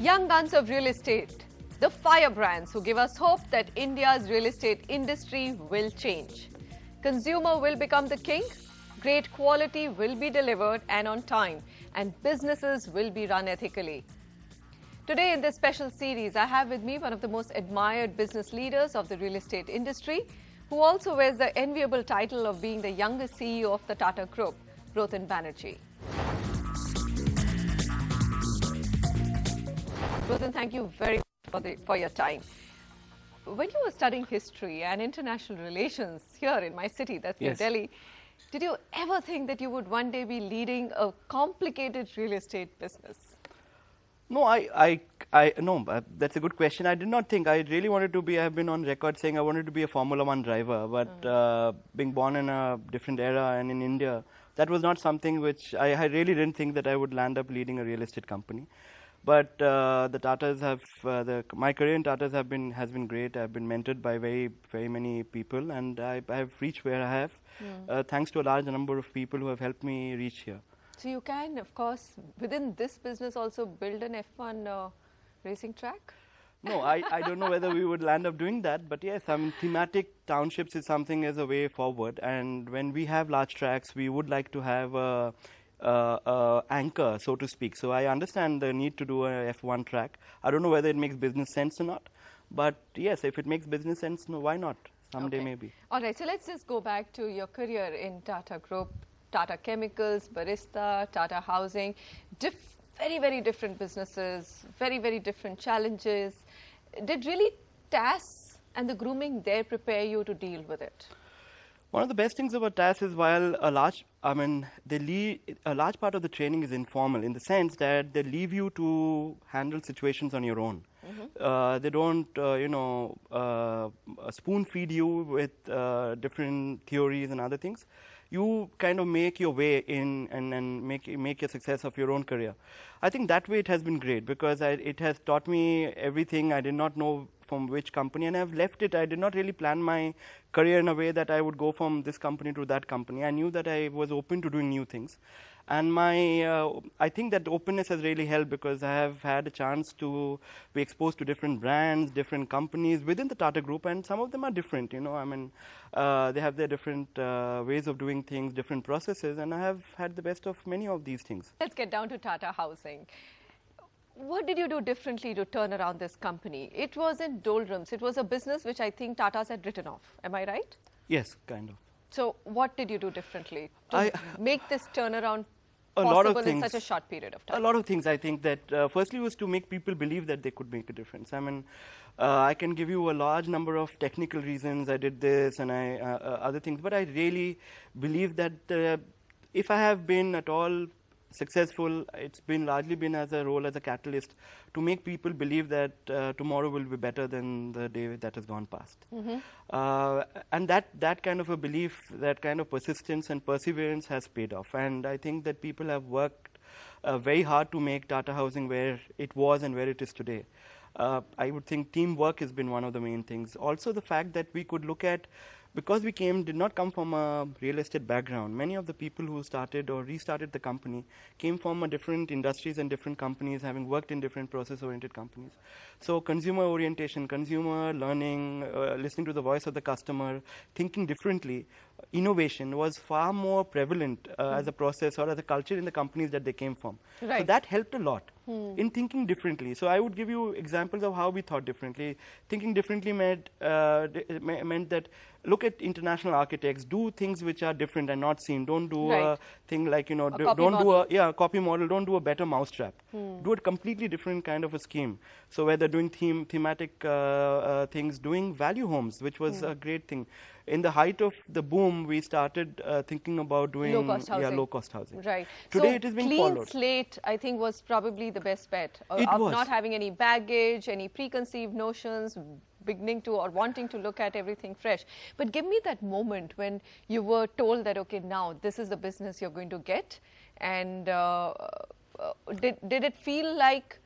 Young guns of real estate, the firebrands who give us hope that India's real estate industry will change. Consumer will become the king, great quality will be delivered and on time, and businesses will be run ethically. Today, in this special series, I have with me one of the most admired business leaders of the real estate industry, who also wears the enviable title of being the youngest CEO of the Tata Group, Rothan Banerjee. Rosen, thank you very much for, the, for your time. When you were studying history and international relations here in my city, that's yes. New Delhi, did you ever think that you would one day be leading a complicated real estate business? No, I, I, I, no, that's a good question. I did not think. I really wanted to be, I have been on record saying I wanted to be a Formula One driver, but mm. uh, being born in a different era and in India, that was not something which I, I really didn't think that I would land up leading a real estate company. But uh, the Tatas have uh, the my career in Tatas have been has been great. I've been mentored by very very many people, and I have reached where I have yeah. Hmm. Uh, thanks to a large number of people who have helped me reach here. So you can, of course, within this business also build an F1 uh, racing track. no, I, I don't know whether we would land up doing that, but yes, I mean, thematic townships is something as a way forward. And when we have large tracks, we would like to have uh, uh, uh, anchor, so to speak. So I understand the need to do a F1 track. I don't know whether it makes business sense or not, but yes, if it makes business sense, no, why not? Someday okay. maybe. All right, so let's just go back to your career in Tata Group, Tata Chemicals, Barista, Tata Housing, very, very different businesses, very, very different challenges. Did really TAS and the grooming there prepare you to deal with it? One of the best things about TAS is while a large, I mean, they leave, a large part of the training is informal in the sense that they leave you to handle situations on your own. Mm-hmm. Uh, they don't, uh, you know, uh, uh spoon feed you with uh, different theories and other things. You kind of make your way in and, and make make a success of your own career. I think that way it has been great because I, it has taught me everything I did not know from which company, and I've left it. I did not really plan my career in a way that I would go from this company to that company. I knew that I was open to doing new things, and my uh, I think that openness has really helped because I have had a chance to be exposed to different brands, different companies within the Tata Group, and some of them are different. You know, I mean, uh, they have their different uh, ways of doing things, different processes, and I have had the best of many of these things. Let's get down to Tata Housing what did you do differently to turn around this company? It was in doldrums. It was a business which I think Tata's had written off. Am I right? Yes, kind of. So, what did you do differently to I, make this turnaround a lot of things, in such a short period of time? A lot of things. I think that uh, firstly was to make people believe that they could make a difference. I mean, uh, I can give you a large number of technical reasons I did this and I uh, uh other things, but I really believe that uh, if I have been at all successful, it's been largely been as a role as a catalyst to make people believe that uh, tomorrow will be better than the day that has gone past. Mm -hmm. uh, and that, that kind of a belief, that kind of persistence and perseverance has paid off. And I think that people have worked uh, very hard to make data Housing where it was and where it is today. Uh, I would think teamwork has been one of the main things. Also, the fact that we could look at because we came did not come from a real estate background many of the people who started or restarted the company came from different industries and different companies having worked in different process oriented companies so consumer orientation consumer learning uh, listening to the voice of the customer thinking differently innovation was far more prevalent uh, mm. as a process or as a culture in the companies that they came from. Right. So that helped a lot mm. in thinking differently. So I would give you examples of how we thought differently. Thinking differently meant, uh, meant that look at international architects, do things which are different and not seen. Don't do right. a thing like, you know, do, don't model. do a yeah, copy model, don't do a better mousetrap. Hmm. Do a completely different kind of a scheme. So whether doing theme, thematic uh, uh things, doing value homes, which was hmm. a great thing in the height of the boom, we started uh, thinking about doing low cost housing. Yeah, low cost housing. Right. Today so it is being clean followed. slate, I think, was probably the best bet uh, it of was. not having any baggage, any preconceived notions, beginning to or wanting to look at everything fresh. But give me that moment when you were told that, okay, now this is the business you're going to get. And uh, uh did, did it feel like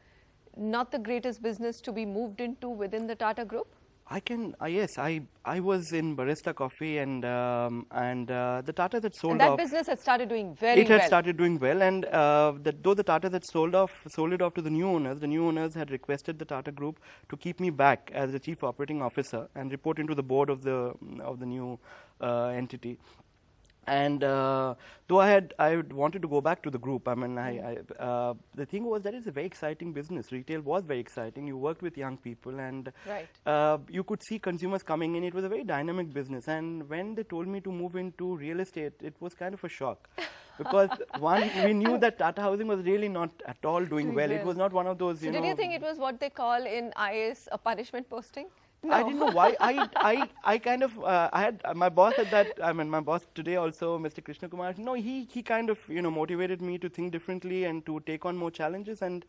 not the greatest business to be moved into within the Tata Group? I can uh, yes I I was in barista coffee and um, and uh, the Tata that sold and that off, business had started doing very it had well. started doing well and uh, the, though the Tata that sold off sold it off to the new owners the new owners had requested the Tata Group to keep me back as the chief operating officer and report into the board of the of the new uh, entity and uh, though I had I wanted to go back to the group, I mean, I, I, uh, the thing was that it's a very exciting business. Retail was very exciting. You worked with young people, and right. uh, you could see consumers coming in. It was a very dynamic business. And when they told me to move into real estate, it was kind of a shock. because one, we knew that Tata Housing was really not at all doing well. It was not one of those, you so know. Did you think it was what they call in IS a punishment posting? No. I didn't know why. I, I, I kind of, uh, I had, uh, my boss at that, I mean, my boss today also, Mr. Krishna Kumar, no, he, he kind of, you know, motivated me to think differently and to take on more challenges. And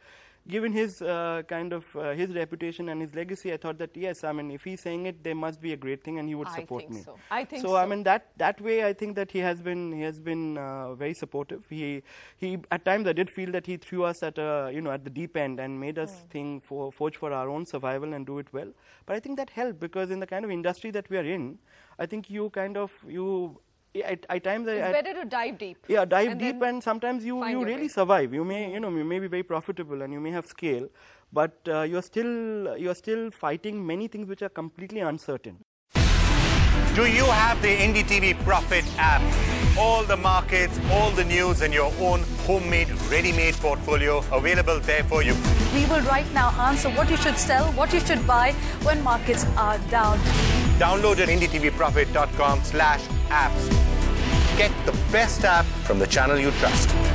given his uh, kind of uh, his reputation and his legacy, I thought that yes, I mean, if he's saying it, there must be a great thing, and he would support I think me. So. I think so. So I mean that that way, I think that he has been he has been uh, very supportive. He he at times I did feel that he threw us at a uh, you know at the deep end and made us mm. think for forge for our own survival and do it well. But I think that helped because in the kind of industry that we are in, I think you kind of you at, at times it's I, better to dive deep. Yeah, dive and deep, and sometimes you you really way. survive. You may you know you may be very profitable and you may have scale, but uh, you're still you're still fighting many things which are completely uncertain. Do you have the NDTV Profit app? All the markets, all the news, and your own homemade, ready-made portfolio available there for you. We will right now answer what you should sell, what you should buy when markets are down. Download at ndtvprofitcom slash apps. Get the best app from the channel you trust.